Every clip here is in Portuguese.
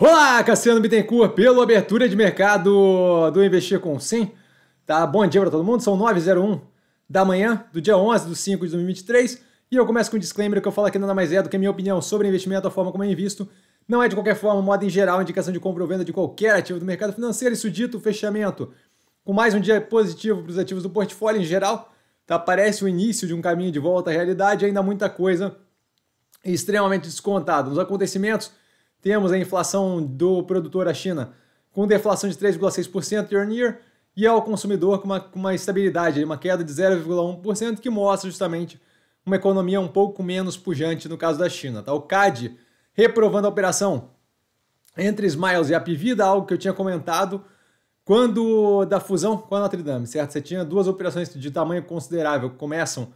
Olá, Cassiano Bittencourt, pelo abertura de mercado do Investir com Sim. Tá? Bom dia para todo mundo, são 9h01 da manhã do dia 11 de 5 de 2023 e eu começo com um disclaimer que eu falo aqui nada mais é do que a minha opinião sobre investimento, a forma como eu é invisto. Não é de qualquer forma, modo em geral, indicação de compra ou venda de qualquer ativo do mercado financeiro. Isso dito, fechamento com mais um dia positivo para os ativos do portfólio em geral. Tá? Parece o início de um caminho de volta à realidade, ainda muita coisa extremamente descontada Nos acontecimentos temos a inflação do produtor à China com deflação de 3,6% year on year e ao consumidor com uma, com uma estabilidade, uma queda de 0,1%, que mostra justamente uma economia um pouco menos pujante no caso da China. Tá? O CAD reprovando a operação entre Smiles e a Pivida algo que eu tinha comentado quando da fusão com a Notre Dame, certo? Você tinha duas operações de tamanho considerável que começam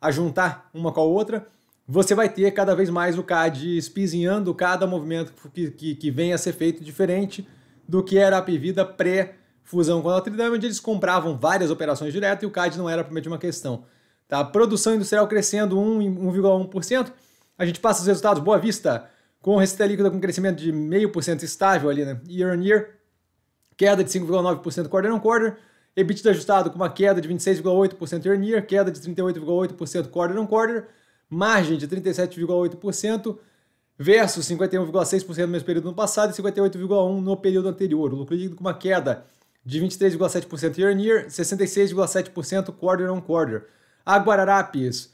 a juntar uma com a outra você vai ter cada vez mais o CAD espizinhando cada movimento que, que, que venha a ser feito diferente do que era a Pivida pré-fusão com a Notre Dame, onde eles compravam várias operações direto e o CAD não era propriamente uma questão. Tá? Produção industrial crescendo 1,1%, a gente passa os resultados Boa Vista, com receita líquida com crescimento de 0,5% estável ali, né? year on year, queda de 5,9% quarter on quarter, EBITDA ajustado com uma queda de 26,8% year on year, queda de 38,8% quarter on quarter, margem de 37,8% versus 51,6% no mesmo período no passado e 58,1% no período anterior. O lucro líquido com uma queda de 23,7% year on year, 66,7% quarter on quarter. A Guararapes,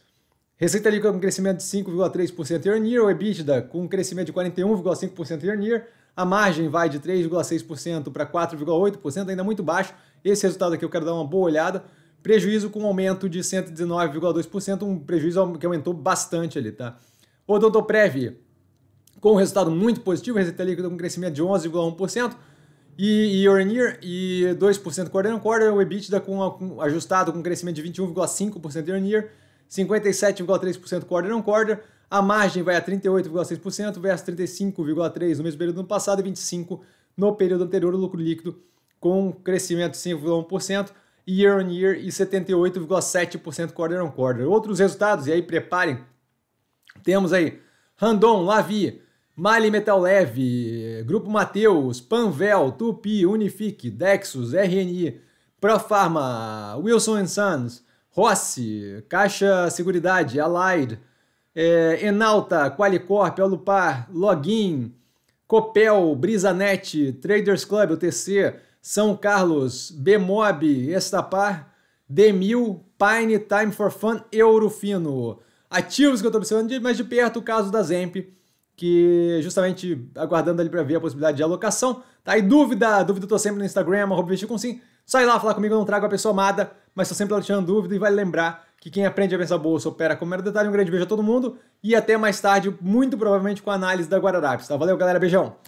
receita líquida com crescimento de 5,3% year on year, o EBITDA com um crescimento de 41,5% year on year, a margem vai de 3,6% para 4,8%, ainda muito baixo. Esse resultado aqui eu quero dar uma boa olhada. Prejuízo com aumento de 119,2%, um prejuízo que aumentou bastante ali, tá? Odontoprev, com um resultado muito positivo, receita líquida com crescimento de 11,1%, e year on year, e 2% quarter on quarter, o EBITDA com, a, com ajustado com um crescimento de 21,5% year on year, 57,3% quarter on quarter, a margem vai a 38,6% versus 35,3% no mesmo período do ano passado e 25% no período anterior, o lucro líquido com crescimento de 5,1% year on year e 78,7% quarter on quarter. Outros resultados, e aí preparem, temos aí Randon, Lavi, Mali Metal Leve, Grupo Mateus, Panvel, Tupi, Unifique, Dexus, RNI, Profarma, Wilson Sons, Rossi, Caixa Seguridade, Allied, é, Enalta, Qualicorp, Alupar, Login, Copel, Brisanet, Traders Club, UTC, são Carlos, Bemob, Estapar, Demil, Pine, Time for Fun, Eurofino. Ativos que eu estou observando mais de perto o caso da Zemp, que justamente aguardando ali para ver a possibilidade de alocação. Tá aí dúvida, dúvida eu tô sempre no Instagram, arroba com sim. Sai lá falar comigo, eu não trago a pessoa amada, mas tô sempre lá tirando dúvida e vai vale lembrar que quem aprende a pensar bolsa opera com mero detalhe. Um grande beijo a todo mundo e até mais tarde, muito provavelmente com a análise da Guararapes, tá? Valeu, galera, beijão!